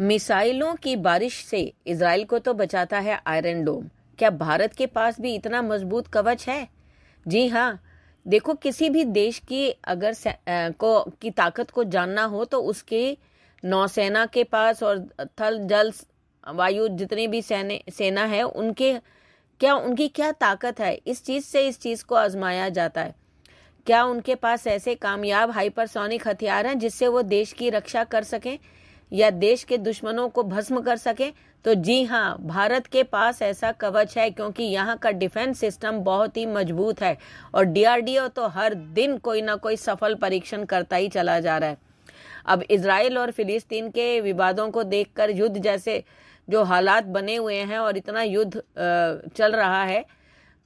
मिसाइलों की बारिश से इसराइल को तो बचाता है आयरन डोम क्या भारत के पास भी इतना मजबूत कवच है जी हाँ देखो किसी भी देश की अगर आ, को की ताकत को जानना हो तो उसके नौसेना के पास और थल जल वायु जितने भी सेने सेना है उनके क्या उनकी क्या ताकत है इस चीज़ से इस चीज़ को आजमाया जाता है क्या उनके पास ऐसे कामयाब हाइपरसोनिक हथियार हैं जिससे वो देश की रक्षा कर सकें या देश के दुश्मनों को भस्म कर सके तो जी हाँ भारत के पास ऐसा कवच है क्योंकि यहाँ का डिफेंस सिस्टम बहुत ही मजबूत है और डीआरडीओ तो हर दिन कोई ना कोई सफल परीक्षण करता ही चला जा रहा है अब इसराइल और फिलिस्तीन के विवादों को देखकर युद्ध जैसे जो हालात बने हुए हैं और इतना युद्ध चल रहा है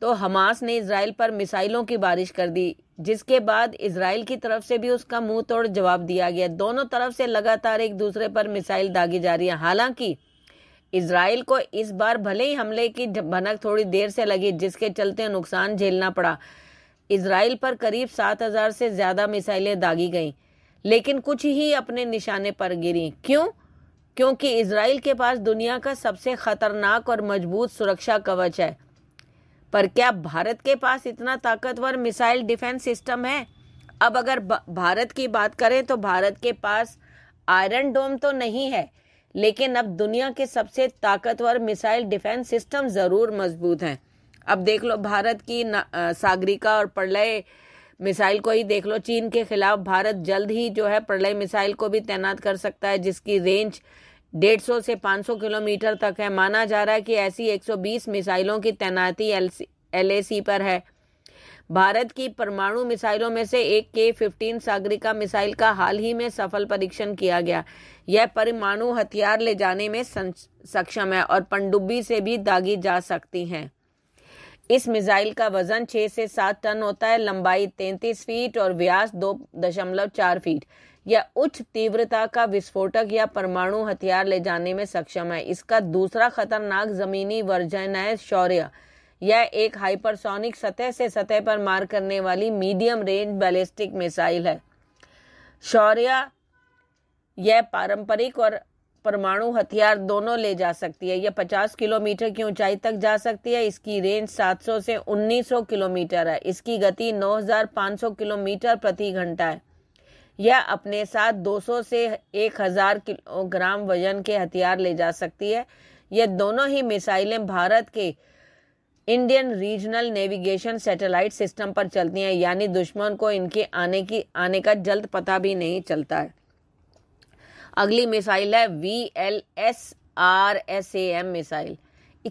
तो हमास ने इसराइल पर मिसाइलों की बारिश कर दी जिसके बाद इसराइल की तरफ से भी उसका मुंह तोड़ जवाब दिया गया दोनों तरफ से लगातार एक दूसरे पर मिसाइल दागी जा रही है हालांकि इसराइल को इस बार भले ही हमले की भनक थोड़ी देर से लगी जिसके चलते नुकसान झेलना पड़ा इसराइल पर करीब सात हजार से ज्यादा मिसाइलें दागी गईं लेकिन कुछ ही अपने निशाने पर गिरी क्यों क्योंकि इसराइल के पास दुनिया का सबसे खतरनाक और मजबूत सुरक्षा कवच है पर क्या भारत के पास इतना ताकतवर मिसाइल डिफेंस सिस्टम है अब अगर भारत की बात करें तो भारत के पास आयरन डोम तो नहीं है लेकिन अब दुनिया के सबसे ताकतवर मिसाइल डिफेंस सिस्टम ज़रूर मजबूत हैं अब देख लो भारत की सागरिका और प्रलय मिसाइल को ही देख लो चीन के खिलाफ भारत जल्द ही जो है प्रलय मिसाइल को भी तैनात कर सकता है जिसकी रेंज 150 से 500 किलोमीटर तक है माना जा रहा है कि ऐसी 120 मिसाइलों की तैनाती एलएसी पर है भारत की परमाणु मिसाइलों में से एक के फिफ्टीन सागरिका मिसाइल का हाल ही में सफल परीक्षण किया गया यह परमाणु हथियार ले जाने में सक्षम है और पनडुब्बी से भी दागी जा सकती हैं इस मिसाइल का वजन 6 से 7 टन होता है लंबाई 33 फीट और व्यास 2.4 फीट या उच्च तीव्रता का विस्फोटक या परमाणु हथियार ले जाने में सक्षम है इसका दूसरा खतरनाक जमीनी वर्जन है शौर्य यह एक हाइपरसोनिक सतह से सतह पर मार करने वाली मीडियम रेंज बैलिस्टिक मिसाइल है शौर्य यह पारंपरिक और परमाणु हथियार दोनों ले जा सकती है यह 50 किलोमीटर की ऊंचाई तक जा सकती है इसकी रेंज 700 से 1900 किलोमीटर है इसकी गति 9500 किलोमीटर प्रति घंटा है यह अपने साथ 200 से 1000 किलोग्राम वजन के हथियार ले जा सकती है यह दोनों ही मिसाइलें भारत के Indian regional navigation satellite system पर चलती हैं यानी दुश्मन को इनके आने की आने का जल्द पता भी नहीं चलता है अगली मिसाइल है V L S R S A M missile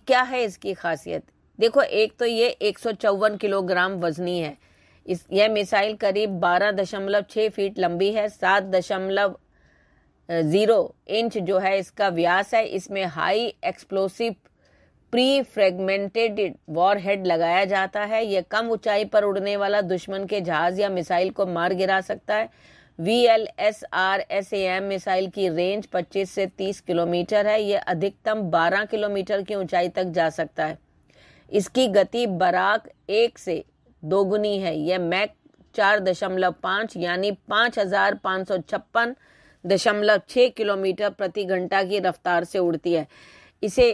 क्या है इसकी खासियत देखो एक तो ये एक किलोग्राम वजनी है इस यह मिसाइल करीब 12.6 फीट लंबी है सात दशमलव ज़ीरो इंच जो है इसका व्यास है इसमें high explosive pre fragmented warhead लगाया जाता है यह कम ऊंचाई पर उड़ने वाला दुश्मन के जहाज या मिसाइल को मार गिरा सकता है V L S R S A M missile की रेंज 25 से 30 किलोमीटर है यह अधिकतम 12 किलोमीटर की ऊंचाई तक जा सकता है इसकी गति बराक एक से दोगुनी है यह मैक चार दशमलव पाँच यानी पाँच हजार पाँच सौ छप्पन दशमलव छः किलोमीटर प्रति घंटा की रफ्तार से उड़ती है इसे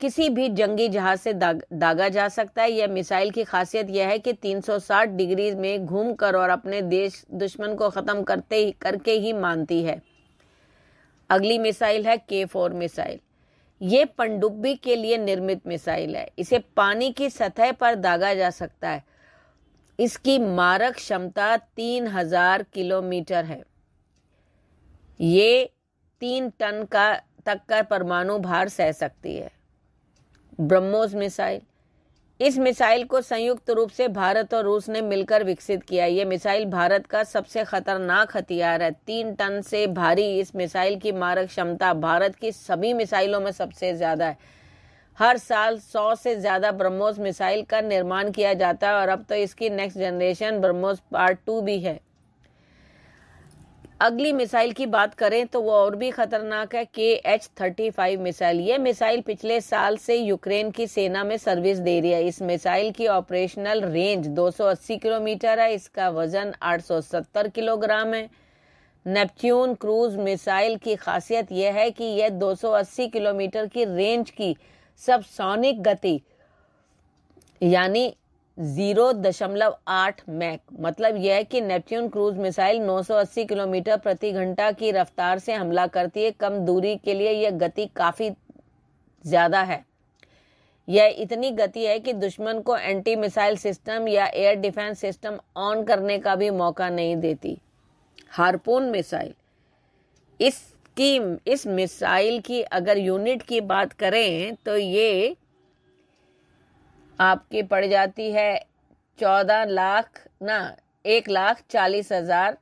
किसी भी जंगी जहाज से दाग, दागा जा सकता है यह मिसाइल की खासियत यह है कि 360 डिग्री में घूमकर और अपने देश दुश्मन को ख़त्म करते ही करके ही मानती है अगली मिसाइल है के फोर मिसाइल ये पनडुब्बी के लिए निर्मित मिसाइल है इसे पानी की सतह पर दागा जा सकता है इसकी मारक क्षमता तीन हजार किलोमीटर है ये तीन टन का तक का परमाणु भार सह सकती है ब्रह्मोस मिसाइल इस मिसाइल को संयुक्त रूप से भारत और रूस ने मिलकर विकसित किया ये मिसाइल भारत का सबसे खतरनाक हथियार है तीन टन से भारी इस मिसाइल की मारक क्षमता भारत की सभी मिसाइलों में सबसे ज्यादा है हर साल सौ से ज़्यादा ब्रह्मोस मिसाइल का निर्माण किया जाता है और अब तो इसकी next generation BrahMos part two भी है अगली मिसाइल की बात करें तो वो और भी खतरनाक है K H thirty five missile ये मिसाइल पिछले साल से यूक्रेन की सेना में सर्विस दे रही है इस मिसाइल की ऑपरेशनल रेंज 280 किलोमीटर है इसका वजन 870 किलोग्राम है नेपच्यून क्रूज मिसाइल की खासियत यह है कि यह 280 किलोमीटर की रेंज की सबसोनिक गति यानी आठ मैक मतलब यह है कि नेपच्यून क्रूज मिसाइल 980 किलोमीटर प्रति घंटा की रफ्तार से हमला करती है कम दूरी के लिए यह गति काफ़ी ज़्यादा है यह इतनी गति है कि दुश्मन को एंटी मिसाइल सिस्टम या एयर डिफेंस सिस्टम ऑन करने का भी मौका नहीं देती हारपोन मिसाइल इस स्कीम इस मिसाइल की अगर यूनिट की बात करें तो ये आपकी पड़ जाती है चौदह लाख ना एक लाख चालीस हजार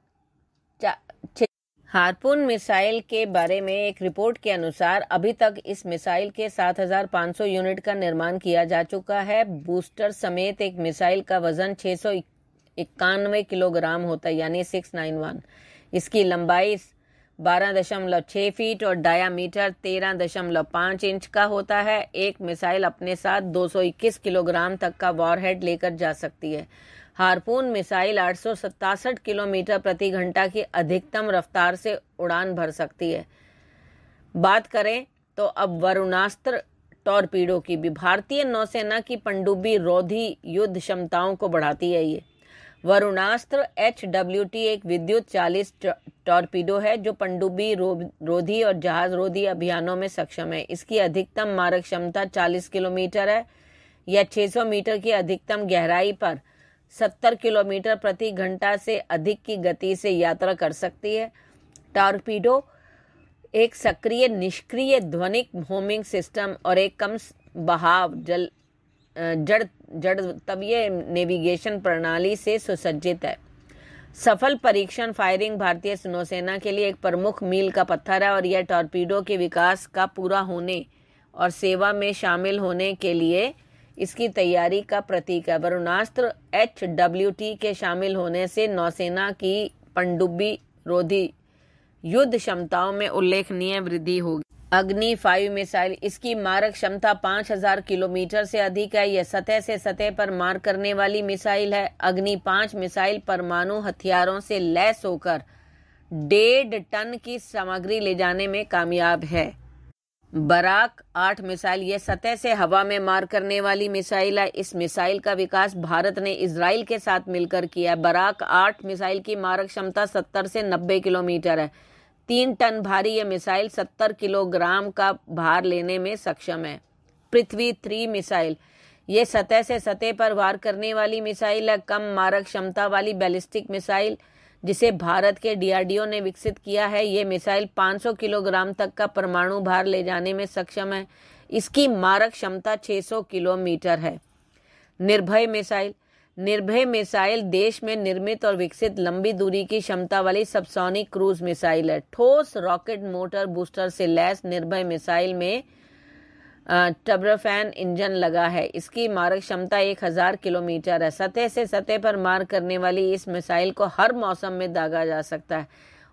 हारपून मिसाइल के बारे में एक रिपोर्ट के अनुसार अभी तक इस मिसाइल के 7,500 यूनिट का निर्माण किया जा चुका है बूस्टर समेत एक मिसाइल का वजन छह सौ इक्यानवे किलोग्राम होता है यानी 691 इसकी लंबाई बारह दशमलव छः फीट और डायामीटर तेरह दशमलव पाँच इंच का होता है एक मिसाइल अपने साथ 221 किलोग्राम तक का वॉरहेड लेकर जा सकती है हारपून मिसाइल आठ किलोमीटर प्रति घंटा की अधिकतम रफ्तार से उड़ान भर सकती है बात करें तो अब वरुणास्त्र टॉरपीडो की भी भारतीय नौसेना की पनडुब्बी रोधी युद्ध क्षमताओं को बढ़ाती है ये वरुणास्त्र एच डब्ल्यू टी एक विद्युत चालीस टॉर्पीडो है जो पनडुब्बी रोधी और जहाज रोधी अभियानों में सक्षम है इसकी अधिकतम मारक क्षमता 40 किलोमीटर है या 600 मीटर की अधिकतम गहराई पर 70 किलोमीटर प्रति घंटा से अधिक की गति से यात्रा कर सकती है टॉर्पीडो एक सक्रिय निष्क्रिय ध्वनिक होमिंग सिस्टम और एक कम बहाव जल जड़ जड़ तब ये नेविगेशन प्रणाली से सुसज्जित है सफल परीक्षण फायरिंग भारतीय नौसेना के लिए एक प्रमुख मील का पत्थर है और यह टॉर्पीडो के विकास का पूरा होने और सेवा में शामिल होने के लिए इसकी तैयारी का प्रतीक है वरुणास्त्र एच डब्ल्यू टी के शामिल होने से नौसेना की पनडुब्बी रोधी युद्ध क्षमताओं में उल्लेखनीय वृद्धि होगी अग्नि फाइव मिसाइल इसकी मारक क्षमता 5000 किलोमीटर से अधिक है यह सतह से सतह पर मार करने वाली मिसाइल है अग्नि पांच मिसाइल परमाणु हथियारों से लैस होकर डेढ़ टन की सामग्री ले जाने में कामयाब है बराक आठ मिसाइल यह सतह से हवा में मार करने वाली मिसाइल है इस मिसाइल का विकास भारत ने इसराइल के साथ मिलकर किया है बराक आठ मिसाइल की मारक क्षमता सत्तर से नब्बे किलोमीटर है तीन टन भारी यह मिसाइल सत्तर किलोग्राम का भार लेने में सक्षम है पृथ्वी थ्री मिसाइल ये सतह से सतह पर वार करने वाली मिसाइल है कम मारक क्षमता वाली बैलिस्टिक मिसाइल जिसे भारत के डीआरडीओ ने विकसित किया है ये मिसाइल 500 किलोग्राम तक का परमाणु भार ले जाने में सक्षम है इसकी मारक क्षमता 600 किलोमीटर है निर्भय मिसाइल निर्भय मिसाइल देश में निर्मित और विकसित लंबी दूरी की क्षमता वाली सबसोनिक क्रूज मिसाइल है ठोस रॉकेट मोटर बूस्टर से लैस निर्भय मिसाइल में टब्रफैन इंजन लगा है इसकी मारक क्षमता 1000 किलोमीटर है सतह से सतह पर मार करने वाली इस मिसाइल को हर मौसम में दागा जा सकता है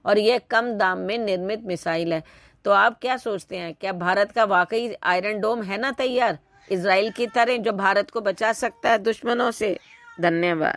और यह कम दाम में निर्मित मिसाइल है तो आप क्या सोचते हैं क्या भारत का वाकई आयरन डोम है ना तैयार इसराइल की तरह जो भारत को बचा सकता है दुश्मनों से धन्यवाद